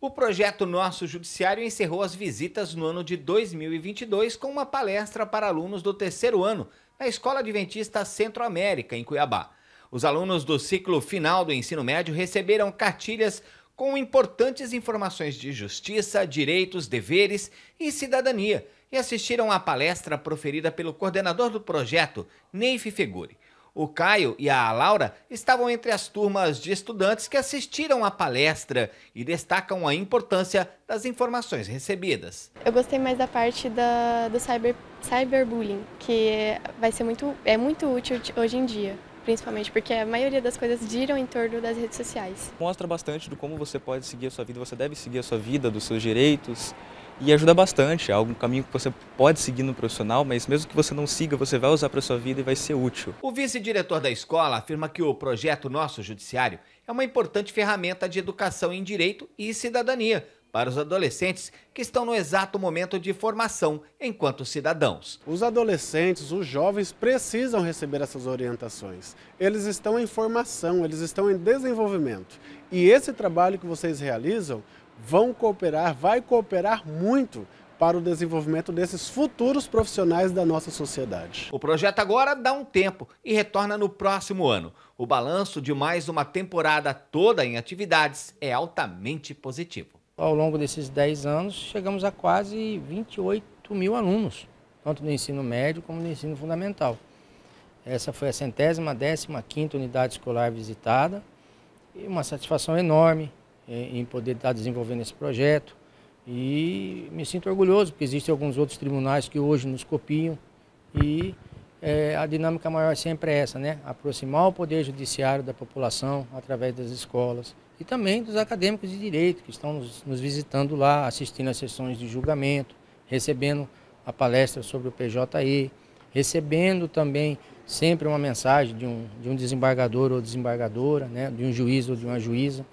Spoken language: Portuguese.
O projeto Nosso Judiciário encerrou as visitas no ano de 2022 com uma palestra para alunos do terceiro ano na Escola Adventista Centro-América, em Cuiabá. Os alunos do ciclo final do ensino médio receberam cartilhas com importantes informações de justiça, direitos, deveres e cidadania e assistiram à palestra proferida pelo coordenador do projeto, Neif Feguri. O Caio e a Laura estavam entre as turmas de estudantes que assistiram à palestra e destacam a importância das informações recebidas. Eu gostei mais da parte da, do cyber, cyberbullying, que vai ser muito, é muito útil hoje em dia principalmente, porque a maioria das coisas giram em torno das redes sociais. Mostra bastante do como você pode seguir a sua vida, você deve seguir a sua vida, dos seus direitos, e ajuda bastante. É algum caminho que você pode seguir no profissional, mas mesmo que você não siga, você vai usar para sua vida e vai ser útil. O vice-diretor da escola afirma que o projeto Nosso Judiciário é uma importante ferramenta de educação em direito e cidadania para os adolescentes que estão no exato momento de formação enquanto cidadãos. Os adolescentes, os jovens precisam receber essas orientações. Eles estão em formação, eles estão em desenvolvimento. E esse trabalho que vocês realizam vão cooperar, vai cooperar muito para o desenvolvimento desses futuros profissionais da nossa sociedade. O projeto agora dá um tempo e retorna no próximo ano. O balanço de mais uma temporada toda em atividades é altamente positivo. Ao longo desses 10 anos, chegamos a quase 28 mil alunos, tanto no ensino médio como no ensino fundamental. Essa foi a centésima, décima quinta unidade escolar visitada e uma satisfação enorme é, em poder estar desenvolvendo esse projeto. E me sinto orgulhoso, porque existem alguns outros tribunais que hoje nos copiam e é, a dinâmica maior sempre é essa, né? Aproximar o poder judiciário da população através das escolas e também dos acadêmicos de direito que estão nos, nos visitando lá, assistindo às sessões de julgamento, recebendo a palestra sobre o PJE, recebendo também sempre uma mensagem de um, de um desembargador ou desembargadora, né? De um juiz ou de uma juíza.